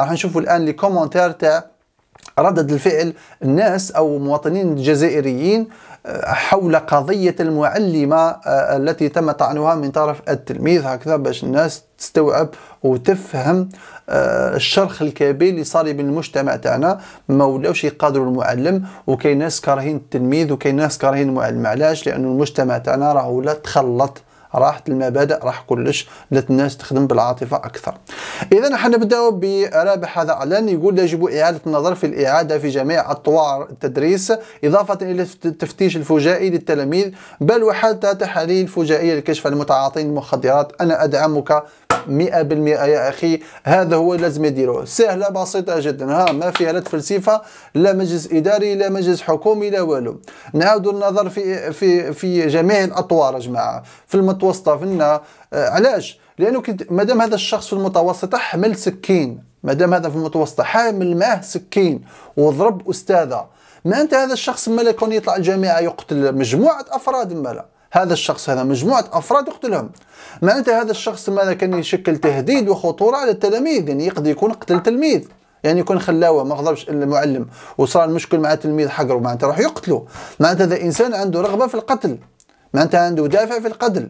راح نشوفوا الان لي كومونتير تاع ردد الفعل الناس او مواطنين جزائريين آه، حول قضية المعلمة آه، التي تم طعنها من طرف التلميذ هكذا باش الناس تستوعب وتفهم آه، الشرخ الكبير اللي صار بين المجتمع تاعنا ما ولاوش يقادروا المعلم وكاين ناس كارهين التلميذ وكاين ناس كارهين المعلم علاش لانه المجتمع تاعنا راه ولا تخلط راحت المبادئ راح كلش بدات الناس تخدم بالعاطفه اكثر اذا حنبداو برابح هذا اعلان يقول يجب اعاده النظر في الاعاده في جميع اطوار التدريس اضافه الى التفتيش الفجائي للتلاميذ بل وحتى تحاليل فجائيه لكشف المتعاطين المخدرات انا ادعمك 100% يا اخي هذا هو لازم يديروه سهله بسيطه جدا ها ما فيها لا تفلسفه لا مجلس اداري لا مجلس حكومي لا والو نعاودوا النظر في في في جميع الاطوار يا جماعه في المت المتوسطة فينا آه، علاش لانه مادام هذا الشخص في المتوسطه حمل سكين مادام هذا في المتوسطه حامل معاه سكين وضرب استاذه ما انت هذا الشخص مالا يكون يطلع الجامعه يقتل مجموعه افراد مالا هذا الشخص هذا مجموعة أفراد يقتلهم معناتها هذا الشخص ما كان يشكل تهديد وخطورة على التلاميذ يعني يقدر يكون قتل تلميذ يعني يكون خلاوه ما غضبش المعلم وصار المشكل مع التلميذ حقره معناتها راح يقتله معناتها هذا انسان عنده رغبه في القتل معناتها عنده دافع في القتل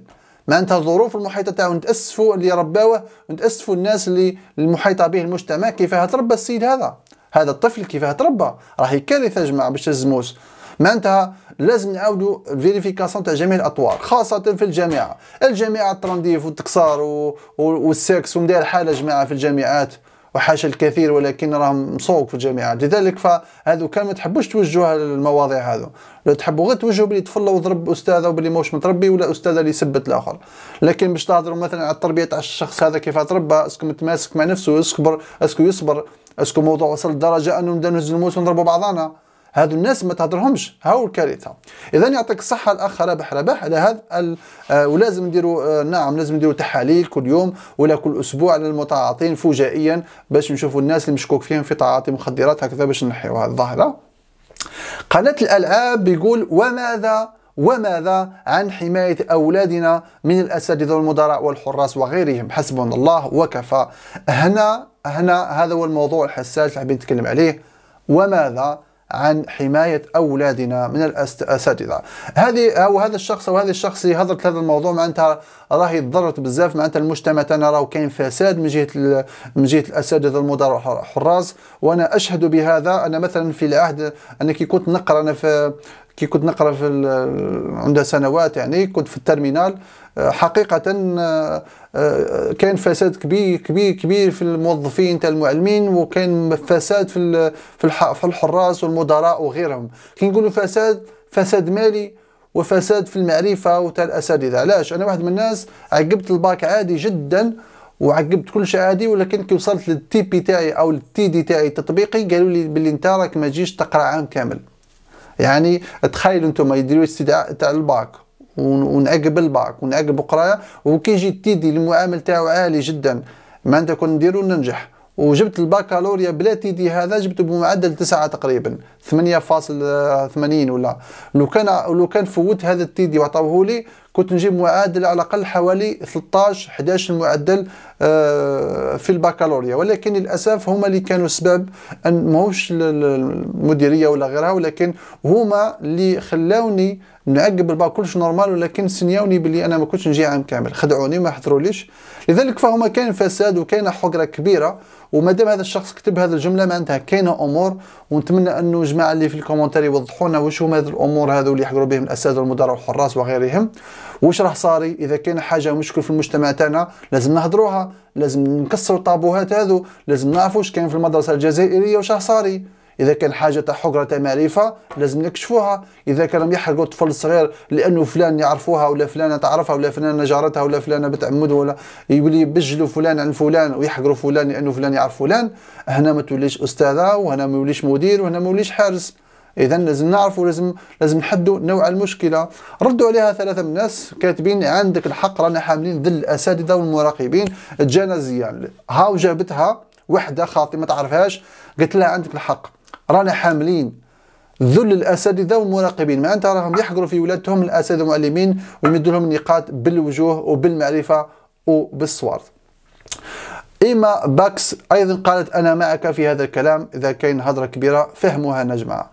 معناتها الظروف المحيطه تاعو نتاسفوا اللي رباوه نتاسفوا الناس اللي المحيطه به المجتمع كيفاه تربى السيد هذا هذا الطفل كيفاه تربى راهي كارثه جماعه باش تزموس معناتها لازم نعاودوا فيريفيكاسيون تاع جميع الاطوار خاصه في الجامعه الجامعه الترنديف والتكسار والسكس ومدير حاله جماعه في الجامعات وحاشا الكثير ولكن راهم مصوق في الجامعات لذلك فهذو كان ما تحبوش توجهوها للمواضيع هذو لو تحبوا غير توجهوا بلي طفل وضرب استاذه وبلي ماهوش متربي ولا استاذه اللي سبت الاخر لكن باش تهضروا مثلا على التربيه تاع الشخص هذا كيف تربى اسكو متماسك مع نفسه اسكو اسكو يصبر اسكو موضوع وصل لدرجه انه نبدا نهز الموس ونضربوا بعضنا هذو الناس ما تهضرهمش هاو الكارثه اذا يعطيك الصحه الاخ رابح رابح على هذا آه، ولازم نديروا آه، نعم لازم نديروا تحاليل كل يوم ولا كل اسبوع على المتعاطين فجائيا باش نشوفوا الناس اللي مشكوك فيهم في تعاطي مخدرات هكذا باش نحيوا هذه الظاهره قناه الالعاب بيقول وماذا وماذا عن حماية أولادنا من الأساتذة والمدراء والحراس وغيرهم حسبنا الله وكفى هنا هنا هذا هو الموضوع الحساس اللي حبيت نتكلم عليه وماذا عن حماية أولادنا من الأساتذة هذه أو هذا الشخص أو هذه اللي هضرت هذا الموضوع معناتها راهي ضرت بزاف معناتها المجتمع تاعنا راهو كاين فساد من جهة من جهة الأساتذة المدراء حراس وأنا أشهد بهذا أنا مثلا في العهد أنا كي كنت نقرأ أنا في كي كنت نقرا في عندها سنوات يعني كنت في الترمينال آه، حقيقه آه، آه، كان فساد كبير كبير كبير في الموظفين تاع المعلمين وكان فساد في في الحراس والمدراء وغيرهم كي نقولوا فساد فساد مالي وفساد في المعرفه وتاع الاساتذه علاش انا واحد من الناس عقبت الباك عادي جدا وعقبت كل شيء عادي ولكن كي وصلت للتي بي تاعي او التي دي تاعي التطبيقي قالوا لي باللي انت راك ما تجيش تقرا عام كامل يعني تخيلوا انتم يديروا استدعاء تاع الباك ونعقب الباك ونعقب قرايه وكيجي تيدي المعامل تاعو عالي جدا انت كون نديرو ننجح وجبت الباكالوريا بلا تيدي هذا جبته بمعدل تسعة تقريبا 8.80 ولا لو كان لو كان فوت هذا التيدي وعطاوه لي كنت نجيب معادل على الاقل حوالي 13 11 معدل آه، في الباكالوريا ولكن للاسف هما اللي كانوا سبب ان ماهوش المديريه ولا غيرها ولكن هما اللي خلاوني نعقب الباك كلش نورمال ولكن سنياوني بلي انا ما كنتش نجي عام كامل خدعوني ما حضروليش لذلك فهما كاين فساد وكاين حقره كبيره ومادام هذا الشخص كتب هذه الجمله معناتها كاينه امور ونتمنى انه الجماعه اللي في الكومنتار يوضحوا لنا واش هما هذه الامور هذو اللي يحقروا بهم الاساتذه والمدراء والحراس وغيرهم واش راه صاري اذا كاين حاجه مشكل في المجتمع تاعنا لازم نهضروها لازم نكسروا الطابوهات هذو لازم نعرفوا واش كاين في المدرسه الجزائريه واش صاري اذا كان حاجه تاع حقره تاع معرفه لازم نكشفوها اذا كانوا يحرقوا الطفل الصغير لانه فلان يعرفوها ولا فلانه تعرفها ولا فلانه جارتها ولا فلانه بتعمد ولا يولي يبجلوا فلان عن فلان ويحقروا فلان لانه فلان يعرف فلان هنا ما توليش استاذه وهنا ما يوليش مدير وهنا ما يوليش حارس اذا لازم نعرفوا لازم لازم نحدوا نوع المشكله ردوا عليها ثلاثه من الناس كاتبين عندك الحق رانا حاملين ذل الاساتذه والمراقبين جانا زيان هاو جابتها وحده خاطئه ما تعرفهاش قلت لها عندك الحق رانا حاملين ذل الاساتذه والمراقبين معناتها راهم يحقروا في ولادهم الاساتذه والمعلمين ويمدوا لهم النقاط بالوجوه وبالمعرفه وبالصور ايما باكس أيضا قالت أنا معك في هذا الكلام إذا كان هضرة كبيرة فهموها نجمع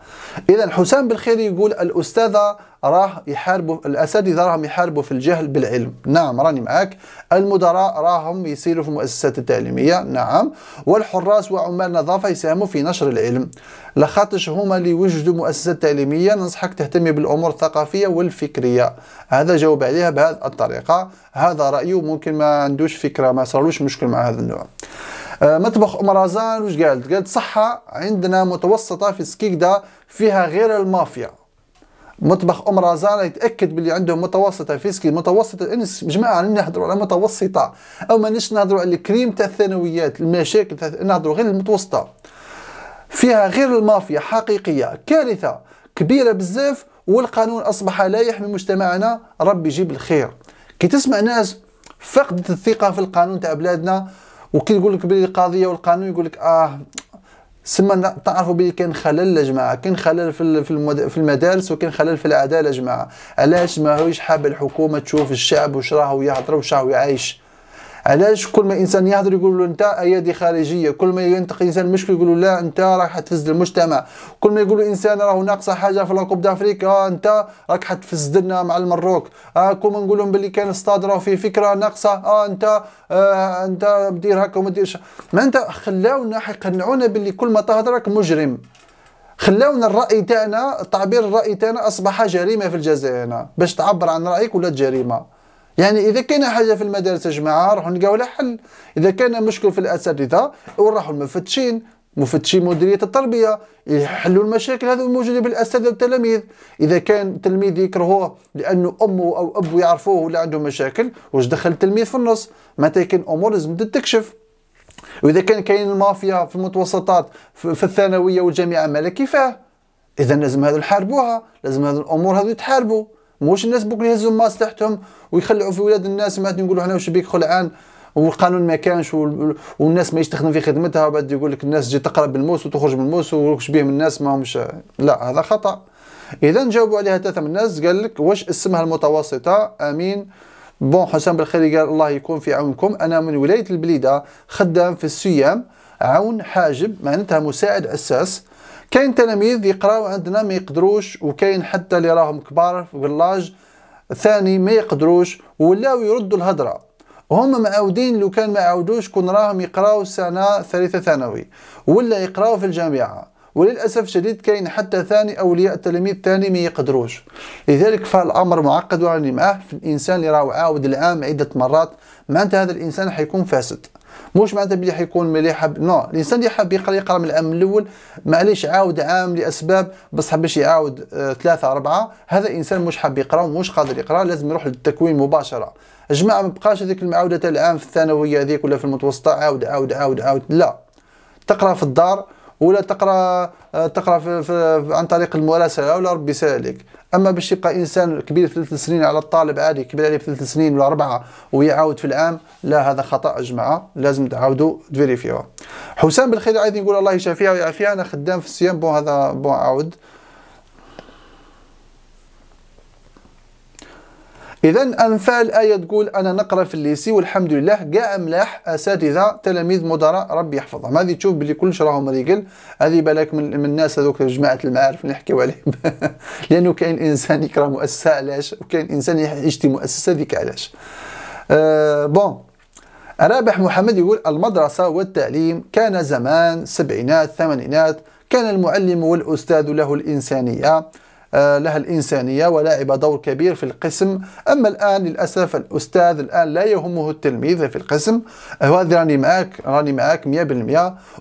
إذا حسام بالخير يقول الأستاذة راه يحاربوا الاساتذه راهم يحاربوا في الجهل بالعلم نعم راني معاك المدراء راهم يسيروا في المؤسسات التعليميه نعم والحراس وعمال نظافه يساهموا في نشر العلم لخاطش هما اللي يوجدوا مؤسسات تعليميه ننصحك تهتمي بالامور الثقافيه والفكريه هذا جاوب عليها بهذه الطريقه هذا رايه ممكن ما عندوش فكره ما صارلوش مشكل مع هذا النوع آه، مطبخ ام رزان واش قالت قالت صحه عندنا متوسطه في سكيكدا فيها غير المافيا مطبخ ام رزانه يتاكد باللي عندهم متوسطه فيسكي متوسطه انس جماعه نهضروا على متوسطه او مانيش نهضروا على الكريم تاع الثانويات المشاكل نهضروا غير المتوسطه فيها غير المافيا حقيقيه كارثه كبيره بزاف والقانون اصبح لا يحمي مجتمعنا ربي يجيب الخير كي تسمع ناس فقدت الثقه في القانون تاع بلادنا وكي يقول لك بلي القضيه والقانون يقول لك اه سما تعرفوا بلي كاين خلل يا جماعه كاين خلل في في المدارس وكاين خلل في العداله يا جماعه علاش ماهوش حاب الحكومه تشوف الشعب واش راهو يهضر واش راهو يعيش علاش كل ما انسان يهضر يقول له انت ايادي خارجيه كل ما ينتقي انسان مشكل يقول له لا انت راك حتفسد المجتمع كل ما يقول انسان راه ناقصه حاجه في لاكوب دافريكا آه انت راك حتفسد لنا مع المروك آه كل ما نقول لهم باللي كان استاد راه فيه فكره ناقصه اه انت آه انت دير هكا وما ديرش ما انت خلاونا يقنعونا باللي كل ما تهضر راك مجرم خلاونا الراي تاعنا تعبير الراي تاعنا اصبح جريمه في الجزائر باش تعبر عن رايك ولا جريمه يعني اذا كان حاجه في المدارس يا جماعه نروحوا نلقاو لها حل اذا كان مشكل في الاساتذه نروحوا المفتشين مفتشي مديريه التربيه يحلوا المشاكل هذو الموجوده بالاساتذه والتلاميذ اذا كان تلميذ يكرهوه لانه امه او ابوه يعرفوه ولا عنده مشاكل واش دخل التلميذ في النص متى كان امور لازم تتكشف واذا كان كاين المافيا في المتوسطات في الثانويه والجامعه مالا كيفاه اذا لازم هذو نحاربوها لازم هذو الامور هذو يتحاربوا واش الناس بوك يهزوا مصلحتهم ويخلعوا في ولاد الناس ما نقولوا حنا واش بيك خلعان والقانون ما كانش والناس ما تخدم في خدمتها وبعد يقول لك الناس تجي تقرب بالموس وتخرج من الموس وش بيه من الناس ما همش لا هذا خطا اذا جاوبوا عليها ثلاثه من الناس قال لك واش اسمها المتوسطه امين بون حسام بالخيري قال الله يكون في عونكم انا من ولايه البليده خدام في السيام عون حاجب معناتها مساعد اساس كاين تلاميذ يقراو عندنا ما يقدروش وكاين حتى اللي راهم كبار في اللاج ثاني ما يقدروش ولاو يردوا الهضره هما معاودين لو كان ما عاودوش كون راهم يقراو سنه ثالثه ثانوي ولا يقراو في الجامعه وللاسف الشديد كاين حتى ثاني اولياء التلاميذ ثاني ما يقدروش لذلك فالامر معقد وراني معاه في الانسان اللي راهو عاود العام عده مرات معناتها هذا الانسان حيكون فاسد مش معناتها بلي حيكون ملي حاب نو الانسان اللي حاب يقرا يقرا من العام الاول معليش عاود عام لاسباب بصح باش يعاود آه، ثلاثه اربعه هذا انسان مش حاب يقرا ومش قادر يقرا لازم يروح للتكوين مباشره جماعه ما بقاش هذيك المعاوده تاع العام في الثانويه هذيك ولا في المتوسطه عاود عاود عاود عاود لا تقرا في الدار ولا تقرا آه، تقرا في في عن طريق المراسله ولا ربي سالك اما باش يبقى انسان كبير ثلاث سنين على الطالب عادي كبير عليه ثلاث سنين ولا اربعه ويعاود في العام لا هذا خطا جماعه لازم تعاودوا تفيريفيوها حسام بالخير عايز يقول الله يشافيها ويعافيها انا خدام في الصيام بون هذا بون عاود إذا أنفال آية تقول أنا نقرأ في الليسي والحمد لله كاع ملاح أساتذة تلاميذ مدراء ربي يحفظهم هذه تشوف بلي كلش راهم ريقل هذه بالك من, من الناس هذوك جماعة المعارف اللي نحكيو عليهم لأنه كاين إنسان يكره مؤسسة علاش وكاين إنسان يشتي مؤسسة ذيك علاش أه بون رابح محمد يقول المدرسة والتعليم كان زمان سبعينات ثمانينات كان المعلم والأستاذ له الإنسانية آه، لها الإنسانية ولعب دور كبير في القسم أما الآن للأسف الأستاذ الآن لا يهمه التلميذ في القسم هذا راني معاك راني معاك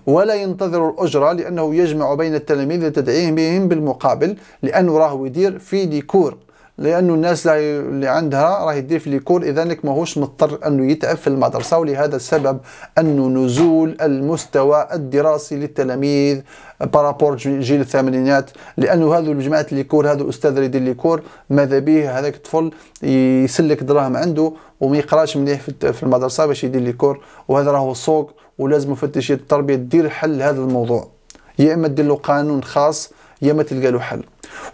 100% ولا ينتظر الأجرة لأنه يجمع بين التلاميذ لتدعيهم بهم بالمقابل لأنه راه يدير في ديكور لانه الناس اللي عندها راهي دير في ليكور اذا لك ماهوش مضطر انه يتعب في المدرسه ولهذا السبب انه نزول المستوى الدراسي للتلاميذ بارابور جيل الثمانينات لانه هذو الجماعه ليكور هذو الاستاذ اللي يدير ليكور ماذا به هذاك الطفل يسلك دراهم عنده وما يقراش مليح في المدرسه باش يدير ليكور وهذا راهو سوق ولازم مفتشيه التربيه دير حل هذا الموضوع يا اما دير له قانون خاص يا اما تلقى له حل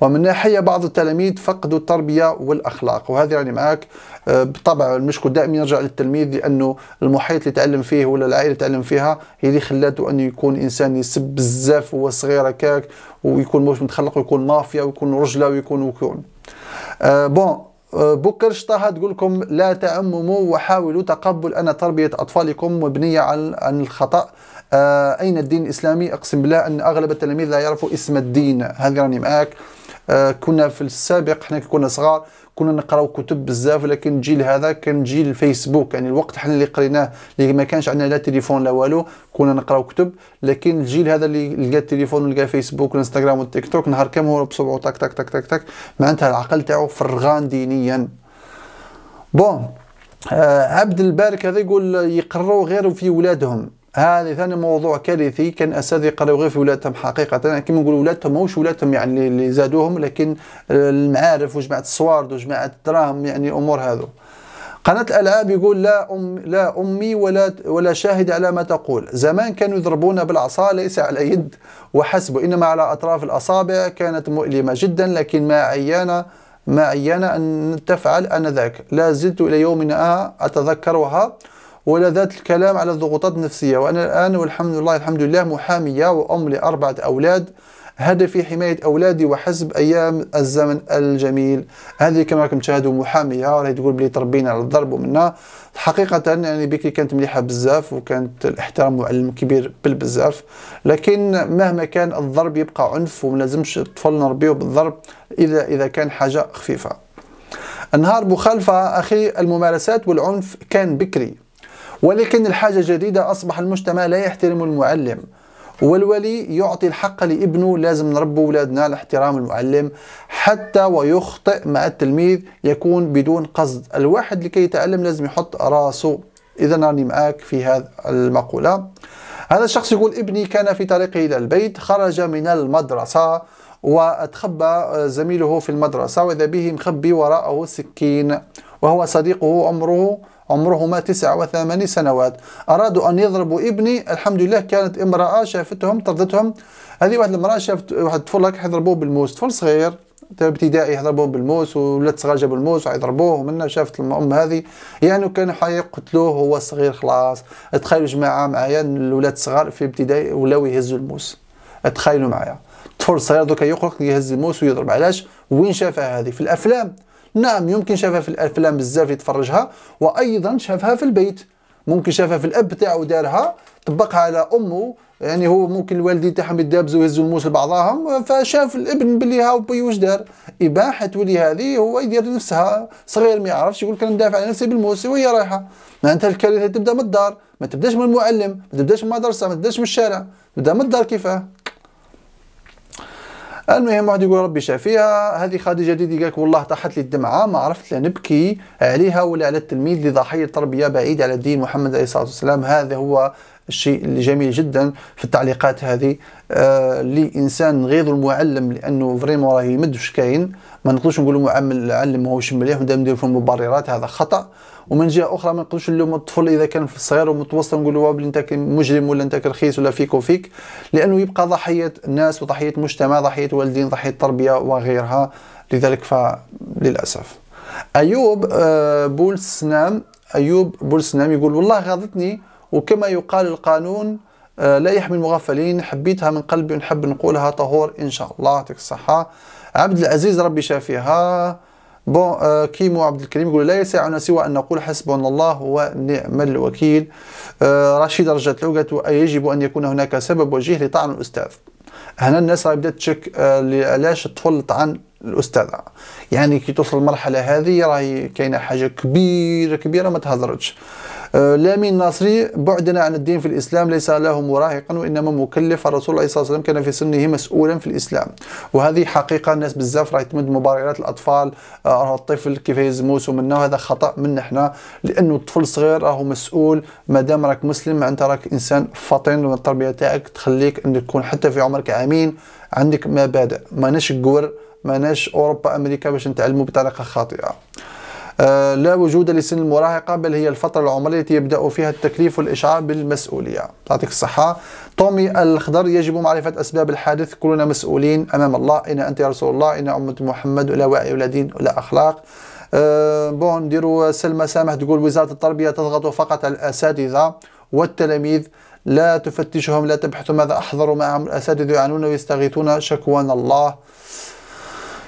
ومن ناحية بعض التلاميذ فقدوا التربية والأخلاق وهذا يعني معك آه، بالطبع المشكل دائما يرجع للتلميذ لأنه المحيط اللي تعلم فيه ولا العائلة اللي تعلم فيها هي اللي خلاته أنه يكون إنسان يسب بزاف وهو صغير هكاك ويكون مش متخلق ويكون مافيا ويكون رجلة ويكون وكون آه بون بكرش طه تقول لكم لا تعمموا وحاولوا تقبل أن تربية أطفالكم مبنية عن الخطأ آه، أين الدين الإسلامي أقسم بالله أن أغلب التلاميذ لا يعرفوا اسم الدين هذا راني معاك آه، كنا في السابق حنا كنا صغار كنا نقراو كتب بزاف ولكن الجيل هذا كان جيل الفيسبوك يعني الوقت حنا اللي قريناه اللي ما كانش عندنا لا تليفون لا والو كنا نقراو كتب لكن الجيل هذا اللي لقى التليفون ولقى فيسبوك والانستغرام والتيك توك نهار كامل هو بصبعه تاك تاك تاك تاك تاك معناتها العقل تاعو فرغان دينيا بون آه، عبد البارك هذا يقول يقروا غير في ولادهم هذا ثاني موضوع كارثي كان اساتذه قالوا غير في ولادتهم حقيقه يعني كما نقولوا ولادتهم ماهوش ولادتهم يعني اللي زادوهم لكن المعارف وجماعه الصوارد وجماعه الدراهم يعني الامور هذو قناة الألعاب يقول لا أم لا أمي ولا ولا شاهد على ما تقول زمان كانوا يضربون بالعصا ليس على يد وحسب إنما على أطراف الأصابع كانت مؤلمة جدا لكن ما عيانا ما عيانا أن تفعل أنذاك لا زلت إلى يومنا أتذكرها ولا ذات الكلام على الضغوطات النفسية وأنا الآن والحمد لله الحمد لله محامية وأم لأربعة أولاد هدفي حماية أولادي وحسب أيام الزمن الجميل هذه كما راكم تشاهدوا محامية راهي تقول بلي تربينا على الضرب ومنا حقيقة يعني بكري كانت مليحة بزاف وكانت الاحترام وعلم كبير بالبزاف لكن مهما كان الضرب يبقى عنف وما لازمش الطفل نربيه بالضرب إذا إذا كان حاجة خفيفة النهار مخالفة أخي الممارسات والعنف كان بكري ولكن الحاجة جديدة أصبح المجتمع لا يحترم المعلم والولي يعطي الحق لابنه لازم نربي أولادنا على احترام المعلم حتى ويخطئ مع التلميذ يكون بدون قصد الواحد لكي يتعلم لازم يحط راسه إذا راني معاك في هذا المقولة هذا الشخص يقول ابني كان في طريقه إلى البيت خرج من المدرسة وأتخبى زميله في المدرسة وإذا به مخبي وراءه سكين وهو صديقه عمره عمرهما 89 سنوات أرادوا أن يضربوا ابني الحمد لله كانت امرأة شافتهم طردتهم هذه واحد المرأة شافت واحد طفل هكا حيضربوه بالموس طفل صغير ابتدائي يضربوه بالموس وولاد صغار جابوا الموس وحيضربوه ومنا شافت الام هذه يعني كانوا حيقتلوه هو صغير خلاص تخيلوا جماعه معايا الاولاد الصغار في ابتدائي ولاو يهزوا الموس تخيلوا معايا طفل صغير دوكا يقلق يهز الموس ويضرب علاش وين شافها هذه في الافلام نعم يمكن شافها في الافلام بزاف يتفرجها وايضا شافها في البيت ممكن شافها في الاب تاعو دارها طبقها على امه يعني هو ممكن الوالدين تاعهم يدابزوا ويهزوا الموس لبعضاهم فشاف الابن بلي هاو بي واش دار اباحه تولي هذه هو يدير نفسها صغير ما يعرفش يقول كان ندافع على نفسي بالموس وهي رايحه معناتها الكارثه تبدا من الدار ما تبداش من المعلم ما تبداش من المدرسه ما تبداش من الشارع تبدا من الدار كيفاه المهم واحد يقول ربي شافيها هذه خديجه ديدي قالك والله طاحت لي الدمعه ما عرفت لا نبكي عليها ولا على التلميذ اللي ضحيه تربيه بعيد على دين محمد عليه الصلاه والسلام هذا هو الشيء اللي جميل جدا في التعليقات هذه آه، لانسان غير المعلم لانه فريمون راه يمد واش كاين ما نقدرش نقولوا المعلم ماهوش مليح ونبدا ندير في المبررات هذا خطا ومن جهه اخرى ما نقدروش نلوموا الطفل اذا كان في الصغير ومتوسط نقول له انت مجرم ولا انت رخيص ولا فيك وفيك لانه يبقى ضحيه الناس وضحيه المجتمع ضحيه والدين ضحيه التربيه وغيرها لذلك فللاسف ايوب آه، بولسنام ايوب بولسنام يقول والله غاضتني وكما يقال القانون آه، لا يحمي المغفلين حبيتها من قلبي ونحب نقولها طهور ان شاء الله يعطيك الصحه عبد العزيز ربي شافيها بون آه، كيمو عبد الكريم يقول لا يسعنا سوى ان نقول حسبنا الله ونعم الوكيل آه، رشيد رجت قالت يجب ان يكون هناك سبب وجيه لطعن الاستاذ هنا الناس راهي بدات تشك علاش الطفل طعن الاستاذه يعني كي توصل المرحله هذه راهي كاينه حاجه كبيره كبيره ما تهضرتش آه، لامين الناصري بعدنا عن الدين في الإسلام ليس له مراهقا وإنما مكلف الرسول عليه الصلاة والسلام كان في سنه مسؤولا في الإسلام وهذه حقيقة الناس بزاف راه يتمد مباريات الأطفال راه الطفل كيف يزموس ومنا وهذا خطأ من احنا لأنه الطفل الصغير راهو مسؤول مادام راك مسلم معناتها راك إنسان فطن والتربية تاعك تخليك أن تكون حتى في عمرك عامين عندك مبادئ ماناش قور ماناش أوروبا أمريكا باش نتعلموا بطريقة خاطئة آه، لا وجود لسن المراهقة بل هي الفترة العمرية التي يبدأ فيها التكليف والإشعار بالمسؤولية يعطيك الصحة تومي الخضر يجب معرفة أسباب الحادث كلنا مسؤولين أمام الله إن أنت يا رسول الله إن أمة محمد ولا وعي ولا دين ولا أخلاق أه بون نديروا سلمى سامح تقول وزارة التربية تضغط فقط على الأساتذة والتلاميذ لا تفتشهم لا تبحثوا ماذا أحضروا معهم الأساتذة يعانون ويستغيثون شكوان الله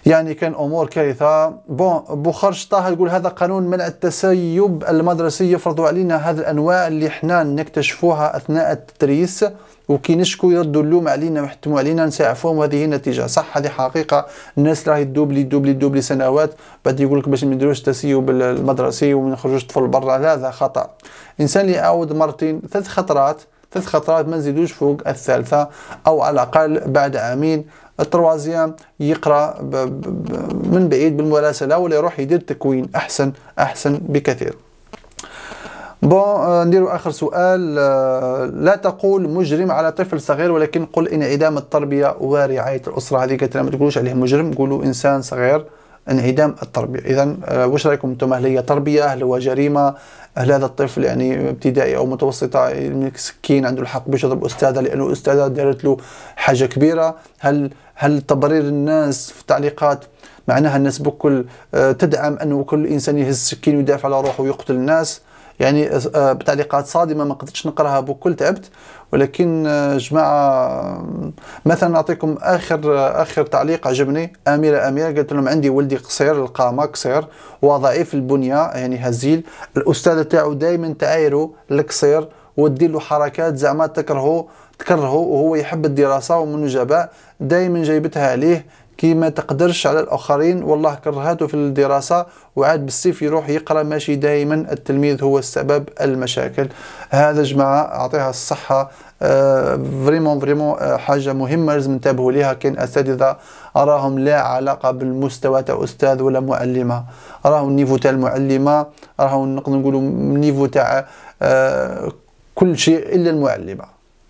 يعني كان أمور كارثة بون بوخرج طه يقول هذا قانون منع التسيب المدرسي يفرض علينا هذه الأنواع اللي حنا نكتشفوها أثناء التدريس وكي نشكو يردوا اللوم علينا ويحتموا علينا نسعفوهم وهذه النتيجه صح هذه حقيقه الناس راهي دوبلي دوبلي دوبلي سنوات بعد يقول لك باش ما نديروش التسيب المدرسي وما نخرجوش الطفل برا لا هذا خطا انسان اللي يعاود مرتين ثلاث خطرات ثلاث خطرات ما نزيدوش فوق الثالثه او على الاقل بعد عامين التروازيام يقرا من بعيد بالمراسله ولا يروح يدير تكوين احسن احسن بكثير بون euh, نديرو اخر سؤال euh, لا تقول مجرم على طفل صغير ولكن قل انعدام التربيه ورعايه الاسره هذه كثير ما تقولوش عليه مجرم قولوا انسان صغير انعدام التربيه اذا آه، واش رايكم انتم هل هي تربيه هل هو جريمه هل هذا الطفل يعني ابتدائي او متوسطه مسكين عنده الحق باش يضرب استاذه لانه أستاذة دارت له حاجه كبيره هل هل تبرير الناس في التعليقات معناها الناس بكل آه، تدعم انه كل انسان يهز السكين ويدافع على روحه ويقتل الناس يعني آه، بتعليقات صادمه ما قدرتش نقراها بكل تعبت ولكن آه، جماعه مثلا نعطيكم اخر آه، اخر تعليق عجبني اميره اميره قالت لهم عندي ولدي قصير القامه قصير وضعيف البنيه يعني هزيل الاستاذه تاعو دائما تعايره القصير ودي له حركات زعما تكرهه تكرهه وهو يحب الدراسه ومن جباء دائما جايبتها عليه كي ما تقدرش على الاخرين والله كرهته في الدراسه وعاد بالسيف يروح يقرا ماشي دائما التلميذ هو السبب المشاكل هذا جماعه اعطيها الصحه فريمون آه، فريمون آه، حاجه مهمه لازم ننتبهوا ليها كاين اساتذه اراهم لا علاقه بالمستوى تاع استاذ ولا معلمه راهم النيفو تاع المعلمه راهم نقدر نقولوا النيفو تاع آه، كل شيء الا المعلمه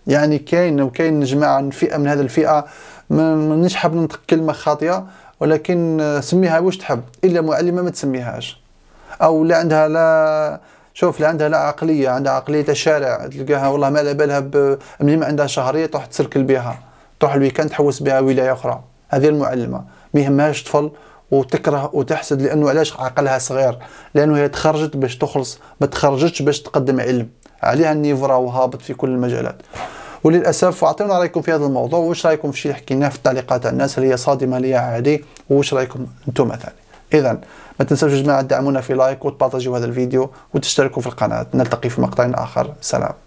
يعني كاين وكاين جماعه فئه من هذه الفئه مانيش حاب ننطق كلمه خاطئه ولكن آه، سميها واش تحب الا معلمه ما تسميهاش او لا عندها لا شوف لا عندها لا عقليه عندها عقليه الشارع تلقاها والله ما على بالها ب... ما عندها شهريه تروح تسركل بها تروح الويكاند تحوس بها ولايه اخرى هذه المعلمه ما يهمهاش طفل وتكره وتحسد لانه علاش عقلها صغير لانه هي تخرجت باش تخلص ما تخرجتش باش تقدم علم عليها النيفرا وهابط في كل المجالات وللاسف اعطيونا رايكم في هذا الموضوع واش رايكم في شي حكيناه في التعليقات على الناس هل هي صادمه ليا عادي واش رايكم انتم مثلا اذا ما تنساوش يا جماعه تدعمونا في لايك وتبارطاجيو هذا الفيديو وتشتركوا في القناه نلتقي في مقطع اخر سلام